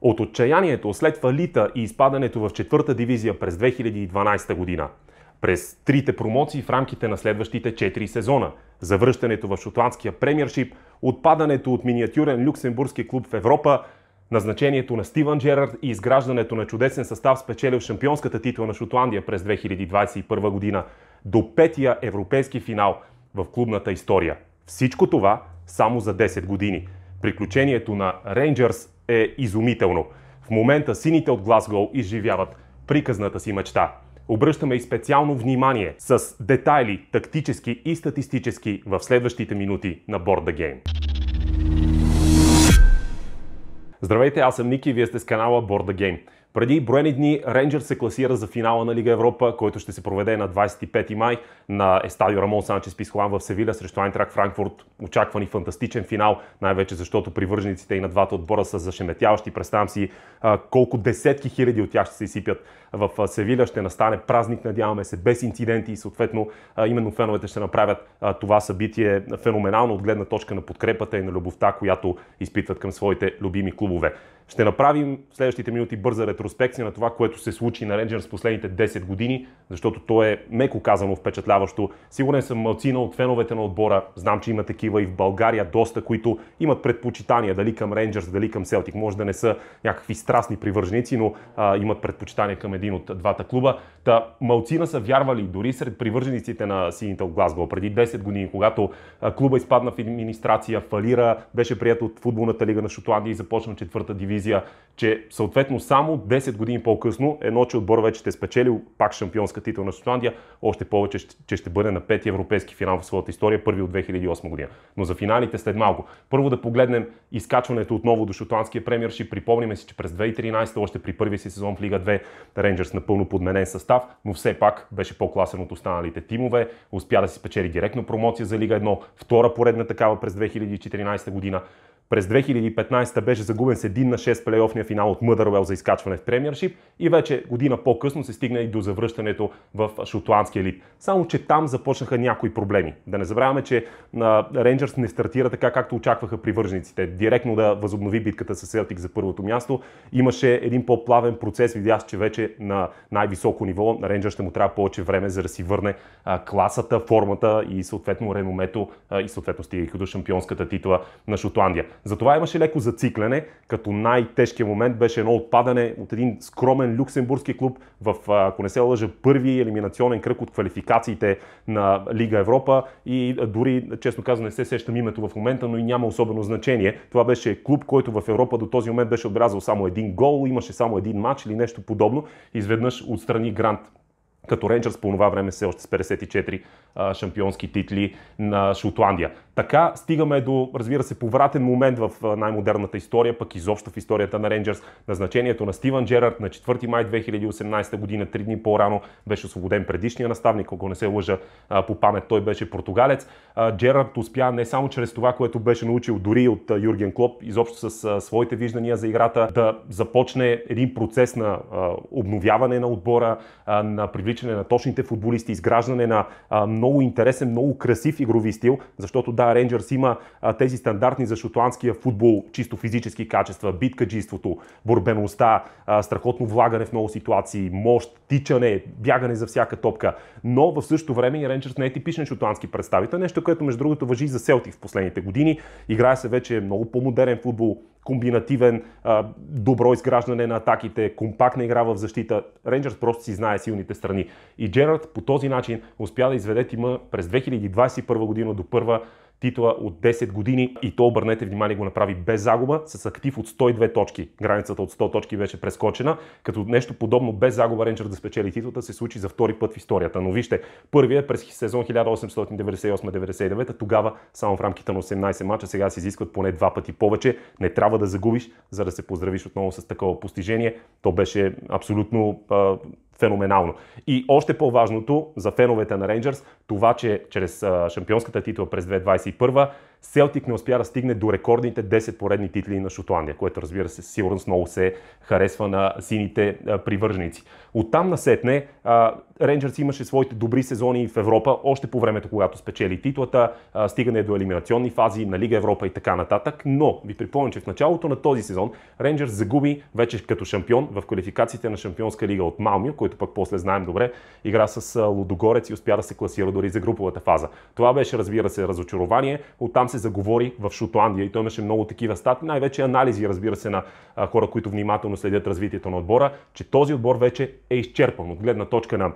от отчаянието след фалита и изпадането в четвърта дивизия през 2012 година, през трите промоции в рамките на следващите 4 сезона, завръщането в шотландския премьершип, отпадането от миниатюрен люксембургски клуб в Европа, назначението на Стивън Джерард и изграждането на чудесен състав спечелил шампионската титла на Шотландия през 2021 година до петия европейски финал в клубната история. Всичко това само за 10 години – Приключението на Рейнджърс е изумително. В момента сините от Глазгол изживяват приказната си мечта. Обръщаме и специално внимание с детайли, тактически и статистически в следващите минути на Board the Game. Здравейте, аз съм Ники и вие сте с канала Board the Game. Преди броени дни Рейнджер се класира за финала на Лига Европа, който ще се проведе на 25 май на Естадио Рамон Санчес Писхолан в Севиля срещу Айнтрак Франкфурт. Очаквани фантастичен финал, най-вече защото привържениците и на двата отбора са зашеметяващи. Представям си колко десетки хиляди от тях ще се изсипят в Севиля. Ще настане празник, надяваме се, без инциденти и съответно именно феновете ще направят това събитие феноменално от гледна точка на подкрепата и на любовта, която изпитват към своите любими клубове. Ще направим в следващите минути бърза ретроспекция на това, което се случи на Рейнджерс последните 10 години, защото то е меко казано впечатляващо. Сигурен съм малцина от феновете на отбора. Знам, че има такива и в България доста, които имат предпочитания дали към Рейнджерс, дали към Селтик. Може да не са някакви страстни привърженици, но а, имат предпочитания към един от двата клуба. Та, малцина са вярвали дори сред привържениците на сините от Глазго. Преди 10 години, когато клуба изпадна в администрация, фалира, беше прият от футболната лига на Шотландия и започна четвърта дивизия, че съответно само 10 години по-късно, едно, че отбор вече ще е спечелил пак шампионска титла на Шотландия, още повече, че ще бъде на пети европейски финал в своята история, първи от 2008 година. Но за финалите след малко. Първо да погледнем изкачването отново до шотландския премиершип. Припомним си, че през 2013, още при първия си сезон в Лига 2, Рейнджерс напълно подменен с състав, но все пак беше по-класен от останалите тимове. Успя да си спечели директно промоция за Лига 1, втора поредна такава през 2014 година. През 2015 беше загубен с 1 на 6 плейофния финал от Мъдървел за изкачване в премиершип и вече година по-късно се стигна и до завръщането в шотландския лид. Само, че там започнаха някои проблеми. Да не забравяме, че Рейнджърс не стартира така, както очакваха привържениците. Директно да възобнови битката с Селтик за първото място. Имаше един по-плавен процес. Видях, че вече на най-високо ниво На Рейнджър ще му трябва повече време, за да си върне класата, формата и съответно реномето и съответно стигайки до шампионската титла на Шотландия. Затова имаше леко зацикляне, като най-тежкият момент беше едно отпадане от един скромен люксембургски клуб в, ако не се лъжа, първи елиминационен кръг от квалификациите на Лига Европа и дори, честно казано, не се сещам името в момента, но и няма особено значение. Това беше клуб, който в Европа до този момент беше отбелязал само един гол, имаше само един матч или нещо подобно. Изведнъж отстрани Грант като Рейнджърс по това време все още с 54 шампионски титли на Шотландия. Така стигаме до, разбира се, повратен момент в най-модерната история, пък изобщо в историята на Рейнджерс. Назначението на Стивън Джерард на 4 май 2018 година, три дни по-рано, беше освободен предишния наставник, ако не се лъжа по памет, той беше португалец. Джерард успя не само чрез това, което беше научил дори от Юрген Клоп, изобщо с своите виждания за играта, да започне един процес на обновяване на отбора, на привличане на точните футболисти, изграждане на много интересен, много красив игрови стил, защото да, Рейнджърс има а, тези стандартни за шотландския футбол чисто физически качества, биткаджийството, борбеността, а, страхотно влагане в много ситуации, мощ, тичане, бягане за всяка топка. Но в същото време и Рейнджърс не е типичен шотландски представител, нещо, което между другото въжи и за Селтик в последните години. Играе се вече много по-модерен футбол, комбинативен, добро изграждане на атаките, компактна игра в защита. Рейнджърс просто си знае силните страни. И Джерард по този начин успя да изведе Юнайтед има през 2021 година до първа титла от 10 години и то, обърнете внимание, го направи без загуба, с актив от 102 точки. Границата от 100 точки беше прескочена, като нещо подобно без загуба Ренджер да спечели титлата се случи за втори път в историята. Но вижте, първият е през сезон 1898-99, тогава само в рамките на 18 мача, сега се изискват поне два пъти повече. Не трябва да загубиш, за да се поздравиш отново с такова постижение. То беше абсолютно феноменално. И още по-важното за феновете на Рейнджърс, това, че чрез шампионската титла през 2021 Селтик не успя да стигне до рекордните 10 поредни титли на Шотландия, което разбира се сигурно сигурност много се харесва на сините привърженици. Оттам насетне Рейнджърс имаше своите добри сезони в Европа, още по времето, когато спечели титлата, стигане до елиминационни фази на Лига Европа и така нататък. Но ви припомням, че в началото на този сезон Рейнджърс загуби вече като шампион в квалификациите на Шампионска лига от Малмио, който пък после знаем добре, игра с Лудогорец и успя да се класира дори за груповата фаза. Това беше, разбира се, разочарование. Оттам се заговори в Шотландия и той имаше много такива стати, най-вече анализи, разбира се, на хора, които внимателно следят развитието на отбора, че този отбор вече е изчерпан от гледна точка на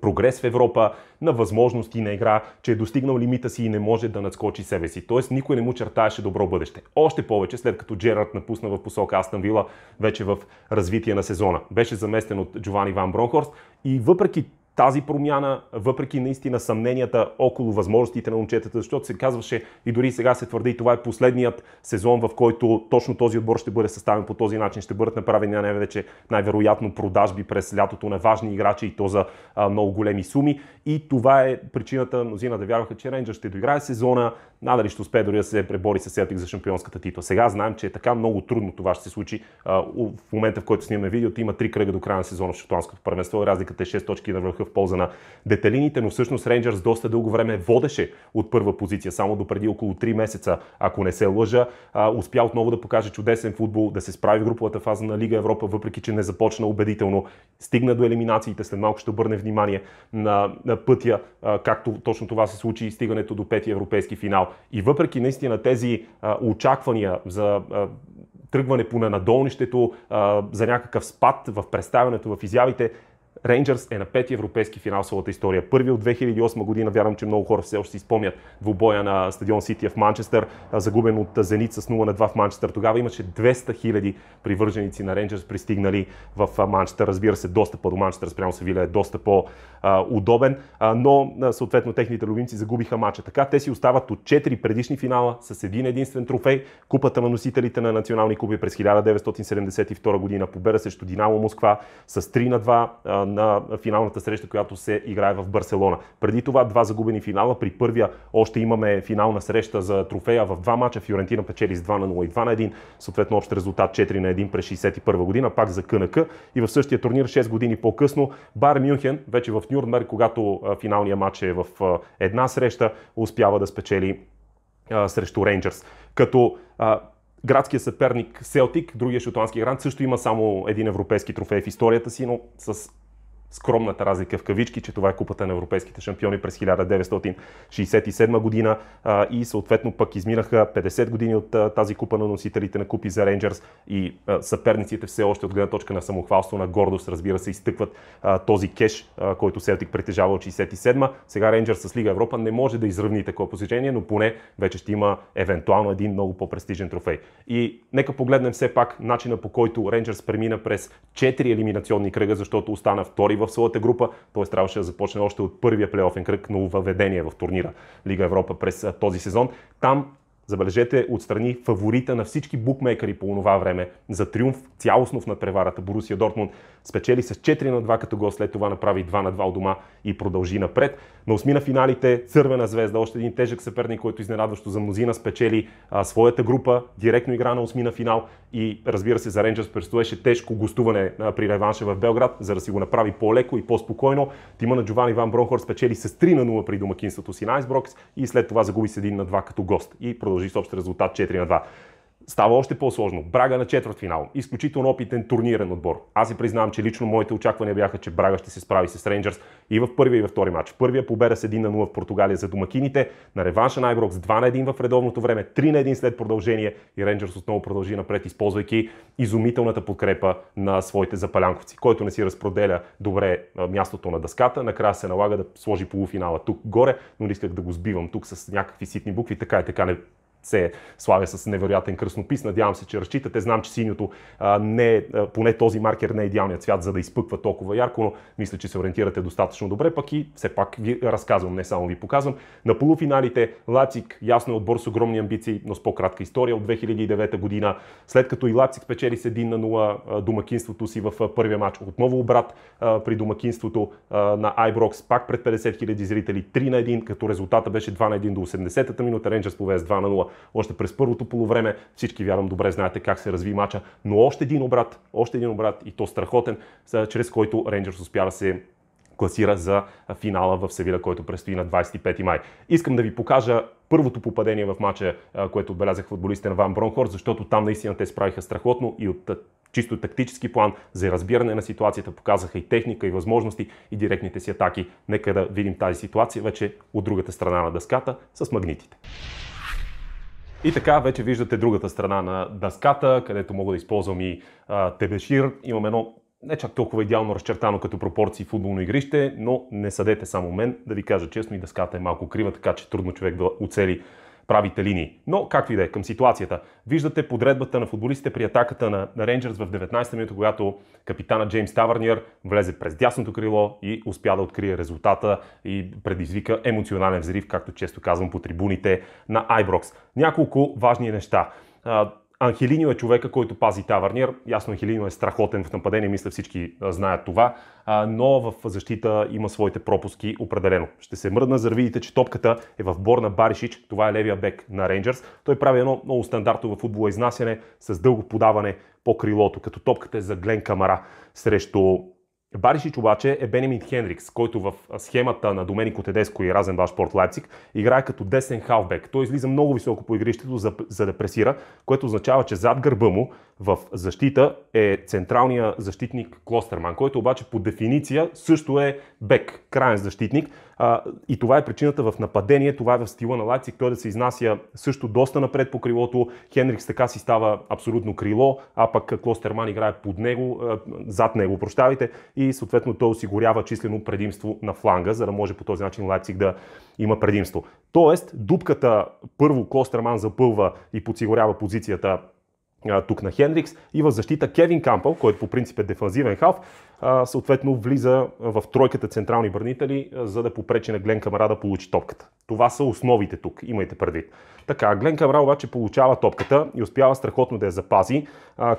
прогрес в Европа, на възможности на игра, че е достигнал лимита си и не може да надскочи себе си. Тоест никой не му чертаеше добро бъдеще. Още повече след като Джерард напусна в посока Астан Вила вече в развитие на сезона. Беше заместен от Джован Иван Бронхорст и въпреки тази промяна, въпреки наистина съмненията около възможностите на момчетата, защото се казваше и дори сега се твърди, това е последният сезон, в който точно този отбор ще бъде съставен по този начин, ще бъдат направени най-вече най-вероятно продажби през лятото на важни играчи и то за а, много големи суми. И това е причината мнозина да вярваха, че Рейнджър ще доиграе сезона, надали ще успее дори да се пребори с Селтик за шампионската титла. Сега знаем, че е така много трудно това ще се случи. А, в момента, в който снимаме видеото, има три кръга до края на сезона в шотландското първенство. Разликата е 6 точки на върха в полза на детелините, но всъщност Рейнджърс доста дълго време водеше от първа позиция, само до преди около 3 месеца, ако не се лъжа. А, успя отново да покаже чудесен футбол, да се справи в груповата фаза на Лига Европа, въпреки че не започна убедително. Стигна до елиминациите, след малко ще обърне внимание на, на пътя, а, както точно това се случи и стигането до пети европейски финал. И въпреки наистина тези а, очаквания за а, тръгване по ненадолнището, а, за някакъв спад в представянето, в изявите, Рейнджърс е на пети европейски финал в своята история. Първи от 2008 година, вярвам, че много хора все още си спомнят двубоя на стадион Сити в Манчестър, загубен от Зенит с 0 на 2 в Манчестър. Тогава имаше 200 хиляди привърженици на Рейнджърс пристигнали в Манчестър. Разбира се, достъпа до Манчестър спрямо Севиля е доста по-удобен, но съответно техните любимци загубиха мача. Така те си остават от 4 предишни финала с един единствен трофей. Купата на носителите на национални купи през 1972 година победа срещу Динамо Москва с 3 на 2 на финалната среща, която се играе в Барселона. Преди това два загубени финала. При първия още имаме финална среща за трофея в два мача. Фиорентина печели с 2 на 0 и 2 на 1. Съответно общ резултат 4 на 1 през 61 година, пак за КНК. И в същия турнир 6 години по-късно Бар Мюнхен, вече в Нюрнберг, когато финалния матч е в една среща, успява да спечели срещу Рейнджерс. Като Градският градския съперник Селтик, другия шотландски гранд, също има само един европейски трофей в историята си, но с скромната разлика в кавички, че това е купата на европейските шампиони през 1967 година а, и съответно пък изминаха 50 години от а, тази купа на носителите на купи за Рейнджерс и а, съперниците все още от гледна точка на самохвалство, на гордост, разбира се, изтъкват а, този кеш, а, който Селтик притежава от 67 Сега Рейнджерс с Лига Европа не може да изравни такова посещение, но поне вече ще има евентуално един много по-престижен трофей. И нека погледнем все пак начина по който Рейнджерс премина през 4 елиминационни кръга, защото остана втори в своята група, т.е. трябваше да започне още от първия плейофен кръг, но въведение в турнира Лига Европа през този сезон. Там забележете, отстрани фаворита на всички букмейкери по това време за триумф цялостно в надпреварата. Борусия Дортмунд спечели с 4 на 2 като го след това направи 2 на 2 у дома и продължи напред. На осми на финалите Цървена звезда, още един тежък съперник, който изненадващо за мнозина спечели а, своята група, директно игра на осми на финал и разбира се за Рейнджерс предстоеше тежко гостуване а, при реванша в Белград, за да си го направи по-леко и по-спокойно. Тима на Джован Иван Бронхор спечели с 3 на 0 при домакинството си на Айсброкс и след това загуби с 1 на 2 като гост и продъл продължи с общ резултат 4 на 2. Става още по-сложно. Брага на четвърт финал. Изключително опитен турнирен отбор. Аз си признавам, че лично моите очаквания бяха, че Брага ще се справи с Рейнджърс и в първия и във втори матч. Първия победа с 1 на 0 в Португалия за домакините, на реванша на Айброкс 2 на 1 в редовното време, 3 на 1 след продължение и Рейнджърс отново продължи напред, използвайки изумителната подкрепа на своите запалянковци. Който не си разпределя добре мястото на дъската, накрая се налага да сложи полуфинала тук горе, но не исках да го сбивам тук с някакви ситни букви, така и е, така не се славя с невероятен кръснопис. Надявам се, че разчитате. Знам, че синьото а, не, е. поне този маркер не е идеалният цвят, за да изпъква толкова ярко, но мисля, че се ориентирате достатъчно добре. Пък и все пак ви разказвам, не само ви показвам. На полуфиналите Лацик, ясно е отбор с огромни амбиции, но с по-кратка история от 2009 година. След като и Лацик печели с 1 на 0 домакинството си в първия матч. Отново обрат а, при домакинството а, на Айброкс, пак пред 50 000 зрители, 3 на 1, като резултата беше 2 на 1 до 80-та минута. Рейнджерс повея с 2 на 0 още през първото полувреме. Всички, вярвам, добре знаете как се разви мача. Но още един обрат, още един обрат и то страхотен, чрез който Рейнджерс успя да се класира за финала в Севиля, който предстои на 25 май. Искам да ви покажа първото попадение в мача, което отбелязах футболистите на Ван Бронхорст, защото там наистина те справиха страхотно и от чисто тактически план за разбиране на ситуацията показаха и техника, и възможности, и директните си атаки. Нека да видим тази ситуация вече от другата страна на дъската с магнитите. И така вече виждате другата страна на дъската, където мога да използвам и а, тебешир. Имам едно не чак толкова идеално разчертано като пропорции футболно игрище, но не съдете само мен. Да ви кажа честно и дъската е малко крива, така че трудно човек да оцели правите линии. Но, как ви да е, към ситуацията. Виждате подредбата на футболистите при атаката на, на Рейнджерс в 19-та минута, когато капитана Джеймс Тавърниер влезе през дясното крило и успя да открие резултата и предизвика емоционален взрив, както често казвам по трибуните на Айброкс. Няколко важни неща Анхелинио е човека, който пази Тавърнир. Ясно, Анхелинио е страхотен в нападение, мисля всички знаят това, но в защита има своите пропуски определено. Ще се мръдна, за да видите, че топката е в бор на Баришич, това е левия бек на Рейнджърс. Той прави едно много стандартно в футбола изнасяне с дълго подаване по крилото, като топката е за Глен Камара срещу Баришич обаче е Бенемин Хенрикс, който в схемата на Доменико Тедеско и Разен Башпорт Лайпциг играе като десен хавбек. Той излиза много високо по игрището за, за да пресира, което означава, че зад гърба му в защита е централния защитник Клостерман, който обаче по дефиниция също е бек, крайен защитник, а, и това е причината в нападение, това е в стила на Лайпциг, той да се изнася също доста напред по крилото. Хенрикс така си става абсолютно крило, а пък Клостерман играе под него, зад него, прощавайте, и съответно той осигурява числено предимство на фланга, за да може по този начин Лайпциг да има предимство. Тоест, дупката първо Клостерман запълва и подсигурява позицията тук на Хендрикс и в защита Кевин Кампъл, който по принцип е дефанзивен халф, съответно влиза в тройката централни бранители, за да попречи на Глен Камара да получи топката. Това са основите тук, имайте предвид. Така, Глен Камара обаче получава топката и успява страхотно да я запази.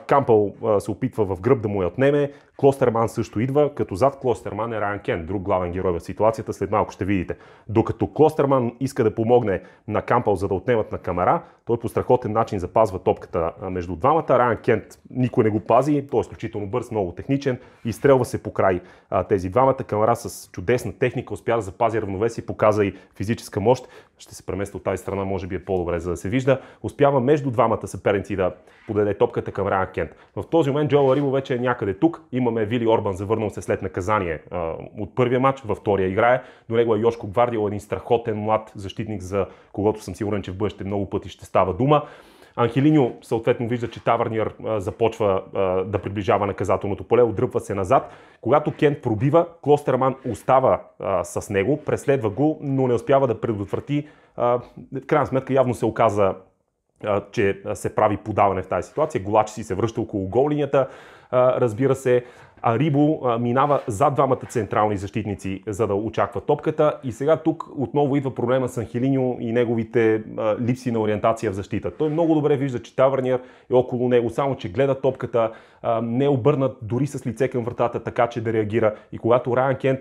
Кампъл се опитва в гръб да му я отнеме. Клостерман също идва, като зад Клостерман е Райан Кен, друг главен герой в ситуацията, след малко ще видите. Докато Клостерман иска да помогне на Кампъл, за да отнемат на Камара, той по страхотен начин запазва топката между двамата. Райан Кент никой не го пази, той е изключително бърз, много техничен и изстрелва се по край а, тези двамата. Камара с чудесна техника успя да запази равновесие, показа и физическа мощ. Ще се преместа от тази страна, може би е по-добре, за да се вижда. Успява между двамата съперници да подаде топката към Райан Кент. В този момент Джоел Рибо вече е някъде тук. Имаме Вили Орбан, завърнал се след наказание а, от първия матч, във втория играе. До него е Йошко Гвардио, един страхотен млад защитник, за когото съм сигурен, че в бъдеще много пъти ще става дума. Анхелиньо съответно вижда, че Таварниер започва да приближава наказателното поле, отдръпва се назад. Когато Кент пробива, Клостерман остава с него, преследва го, но не успява да предотврати. В крайна сметка явно се оказа че се прави подаване в тази ситуация. Голач си се връща около голинята, разбира се а Рибо а, минава за двамата централни защитници, за да очаква топката. И сега тук отново идва проблема с Анхелиньо и неговите а, липси на ориентация в защита. Той много добре вижда, че Тавърнир е около него, само че гледа топката, а, не е обърнат дори с лице към вратата, така че да реагира. И когато Райан Кент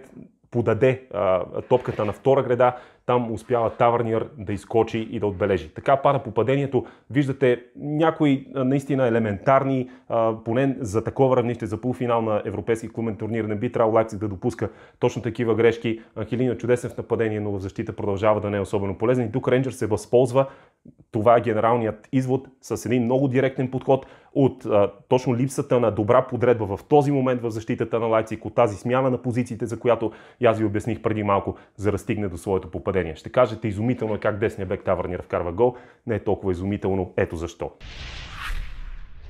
подаде а, топката на втора града, там успява Тавърниер да изкочи и да отбележи. Така пада попадението. Виждате някои наистина елементарни, поне за такова равнище, за полуфинал на европейски клубен турнир. Не би трябвало Лайпциг да допуска точно такива грешки. Ангелина е чудесен в нападение, но в защита продължава да не е особено полезен. И тук Рейнджър се възползва това е генералният извод с един много директен подход от а, точно липсата на добра подредба в този момент в защитата на Лайпциг, от тази смяна на позициите, за която аз ви обясних преди малко, за да стигне до своето попадение нападение. Ще кажете, изумително е как десния бек Тавър вкарва гол. Не е толкова изумително, ето защо.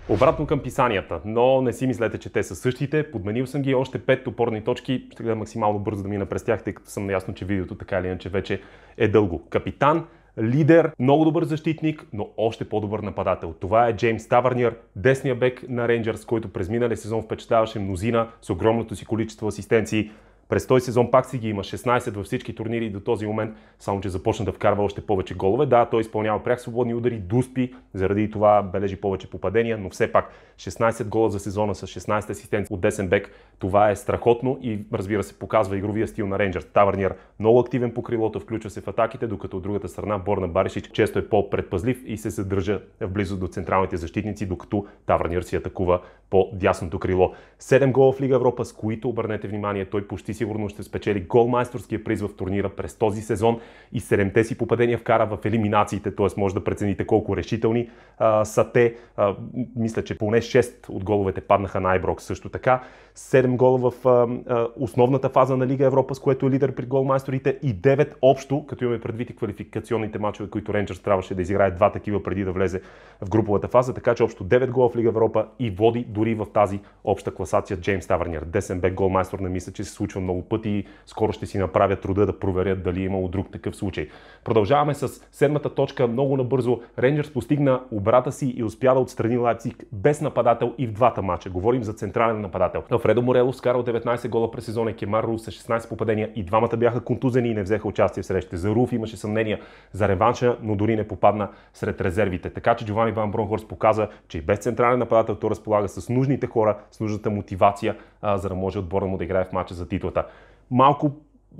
Обратно към писанията, но не си мислете, че те са същите. Подменил съм ги още пет опорни точки. Ще гледам максимално бързо да мина през тях, тъй като съм наясно, че видеото така или иначе вече е дълго. Капитан, лидер, много добър защитник, но още по-добър нападател. Това е Джеймс Тавърниер, десния бек на Рейнджърс, който през миналия сезон впечатляваше мнозина с огромното си количество асистенции. През този сезон пак си ги има 16 във всички турнири до този момент, само че започна да вкарва още повече голове. Да, той изпълнява пряк свободни удари, дуспи, заради това бележи повече попадения, но все пак 16 гола за сезона с 16 асистент от десен бек, това е страхотно и разбира се показва игровия стил на Рейнджер. Тавърниер много активен по крилото, включва се в атаките, докато от другата страна Борна Баришич често е по-предпазлив и се задържа в близо до централните защитници, докато Тавърниер си атакува по дясното крило. 7 гола в Лига Европа, с които, обърнете внимание, той почти сигурно ще спечели голмайсторския приз в турнира през този сезон и 7-те си попадения вкара в елиминациите, т.е. може да прецените колко решителни а, са те. А, мисля, че поне 6 от головете паднаха на Айброк също така. 7 гола в а, а, основната фаза на Лига Европа, с което е лидер при голмайсторите и 9 общо, като имаме предвид и квалификационните мачове, които Ренджерс трябваше да изиграе два такива преди да влезе в груповата фаза, така че общо 9 гола в Лига Европа и води до дори в тази обща класация Джеймс Тавернер. Десен бе голмайстор, не мисля, че се случва много пъти и скоро ще си направя труда да проверят дали е имало друг такъв случай. Продължаваме с седмата точка. Много набързо Рейнджерс постигна обрата си и успя да отстрани Лайпциг без нападател и в двата мача. Говорим за централен нападател. Фредо Морело скарал 19 гола през сезона, Кемар Руф с 16 попадения и двамата бяха контузени и не взеха участие в срещите. За Руф имаше съмнения за реванша, но дори не попадна сред резервите. Така че Джовани Ван Бронхорс показа, че и без централен нападател той разполага с с нужните хора, с нужната мотивация, а, за да може отбора му да играе в мача за титлата. Малко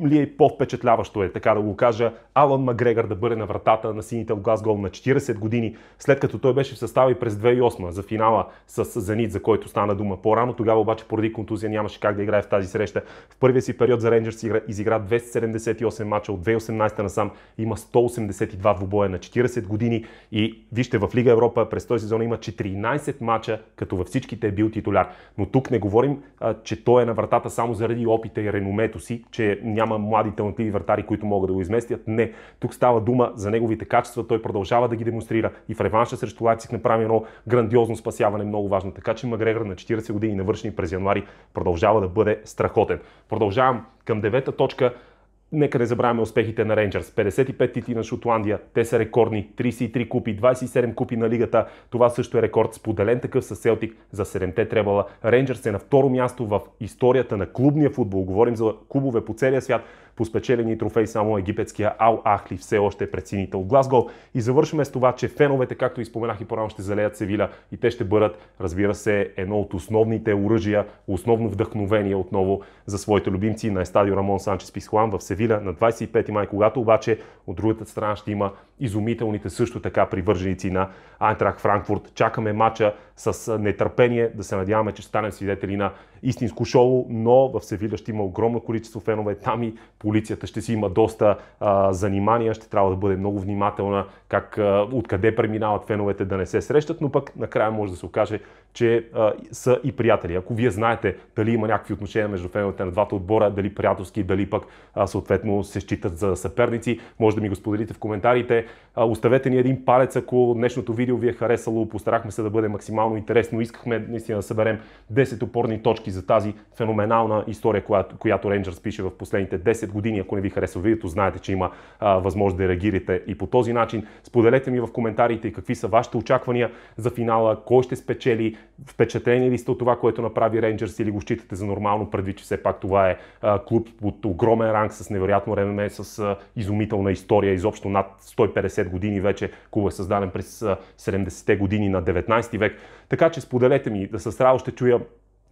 ли е по-впечатляващо е, така да го кажа, Алан Макгрегор да бъде на вратата на сините от Глазгол на 40 години, след като той беше в състава и през 2008 за финала с Зенит, за който стана дума по-рано. Тогава обаче поради контузия нямаше как да играе в тази среща. В първия си период за Рейнджерс изигра 278 мача от 2018 насам, има 182 двубоя на 40 години и вижте в Лига Европа през този сезон има 14 мача, като във всичките е бил титуляр. Но тук не говорим, че той е на вратата само заради опита и реномето си, че е няма млади талантливи вратари, които могат да го изместят. Не. Тук става дума за неговите качества. Той продължава да ги демонстрира и в реванша срещу Лайпциг направи едно грандиозно спасяване, много важно. Така че Магрегор на 40 години, навършени през януари, продължава да бъде страхотен. Продължавам към девета точка Нека не забравяме успехите на Рейнджърс. 55 титли на Шотландия, те са рекордни. 33 купи, 27 купи на лигата. Това също е рекорд, споделен такъв с Селтик за 7-те требала. Рейнджърс е на второ място в историята на клубния футбол. Говорим за клубове по целия свят, по спечелени трофеи само египетския Ал Ахли все още е преценител от Глазгол. И завършваме с това, че феновете, както изпоменах споменах и по-рано, ще залеят Севиля и те ще бъдат, разбира се, едно от основните оръжия, основно вдъхновение отново за своите любимци на Естадио Рамон Санчес Писхуан в Севиля на 25 май, когато обаче от другата страна ще има изумителните също така привърженици на Айнтрак Франкфурт. Чакаме матча с нетърпение, да се надяваме, че станем свидетели на истинско шоу, но в Севиля ще има огромно количество фенове. Там и по полицията ще си има доста а, занимания, ще трябва да бъде много внимателна как, а, откъде преминават феновете да не се срещат, но пък накрая може да се окаже, че а, са и приятели. Ако вие знаете дали има някакви отношения между феновете на двата отбора, дали приятелски, дали пък а, съответно се считат за съперници, може да ми го споделите в коментарите. А, оставете ни един палец, ако днешното видео ви е харесало. Постарахме се да бъде максимално интересно. Искахме наистина да съберем 10 опорни точки за тази феноменална история, която, която Rangers пише в последните 10 години години, ако не ви харесва видеото, знаете, че има а, възможност да реагирате и по този начин. Споделете ми в коментарите какви са вашите очаквания за финала, кой ще спечели, впечатлени ли сте от това, което направи Рейнджерс или го считате за нормално, предвид, че все пак това е а, клуб от огромен ранг с невероятно РММ, с а, изумителна история, изобщо над 150 години вече, клуб е създаден през 70-те години на 19 век. Така че споделете ми, да с радост ще чуя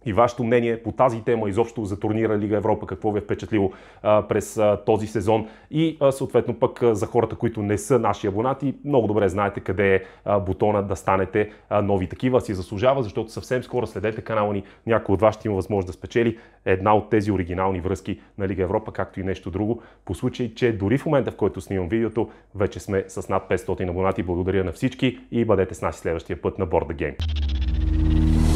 и вашето мнение по тази тема, изобщо за турнира Лига Европа, какво ви е впечатлило а, през а, този сезон и а, съответно пък а, за хората, които не са наши абонати, много добре знаете къде е а, бутона да станете а, нови такива, си заслужава, защото съвсем скоро следете канала ни, някой от вас ще има възможност да спечели една от тези оригинални връзки на Лига Европа, както и нещо друго, по случай, че дори в момента, в който снимам видеото, вече сме с над 500 абонати. Благодаря на всички и бъдете с нас следващия път на Board the Game.